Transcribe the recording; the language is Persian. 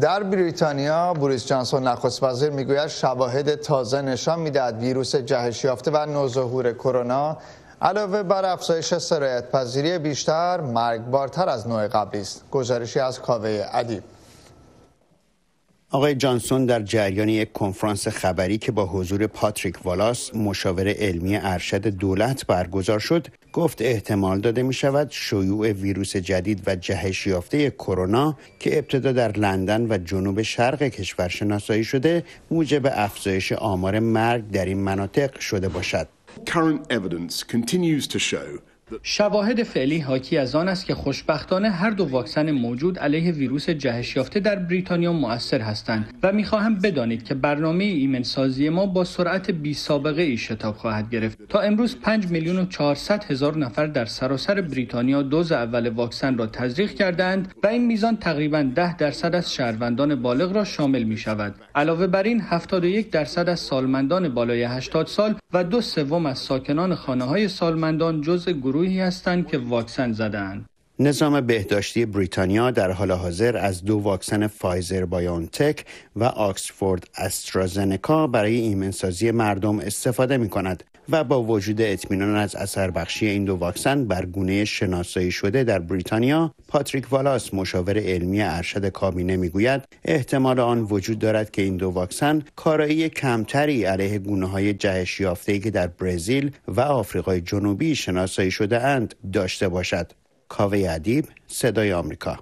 در بریتانیا بوریس جانسون نخست وزیر میگوید شواهد تازه نشان میدهد ویروس جهش یافته و نوظهور کرونا علاوه بر افزایش سرایت پذیری بیشتر مرگبارتر از نوع قبلی است گزارشی از کاوه ادیب آقای جانسون در جریان یک کنفرانس خبری که با حضور پاتریک والاس مشاور علمی ارشد دولت برگزار شد گفت احتمال داده می شود شیوع ویروس جدید و جهش یافته کرونا که ابتدا در لندن و جنوب شرق کشور شناسایی شده موجب افزایش آمار مرگ در این مناطق شده باشد. Current evidence continues to show شواهد فعلی حاکی از آن است که خوشبختانه هر دو واکسن موجود علیه ویروس جهش یافته در بریتانیا مؤثر هستند و میخواهم بدانید که برنامه سازی ما با سرعت بی سابقه ای شتاب خواهد گرفت تا امروز 5 میلیون و 400 هزار نفر در سراسر بریتانیا دوز اول واکسن را تزریق کردند و این میزان تقریبا 10 درصد از شهروندان بالغ را شامل می شود علاوه بر این 71 درصد از سالمندان بالای 80 سال و دو سوم از ساکنان خانه های سالمندان جزء گروهی هستند که واکسن زدند نظام بهداشتی بریتانیا در حال حاضر از دو واکسن فایزر بایونتک و آکسفورد استرازنکا برای ایمنسازی مردم استفاده می کند و با وجود اطمینان از اثر بخشی این دو واکسن بر گونه شناسایی شده در بریتانیا پاتریک والاس مشاور علمی ارشد کابینه میگوید احتمال آن وجود دارد که این دو واکسن کارایی کمتری علیه گونه های جهش یافته که در برزیل و آفریقای جنوبی شناسایی شده اند داشته باشد کاوه ادیب صدای آمریکا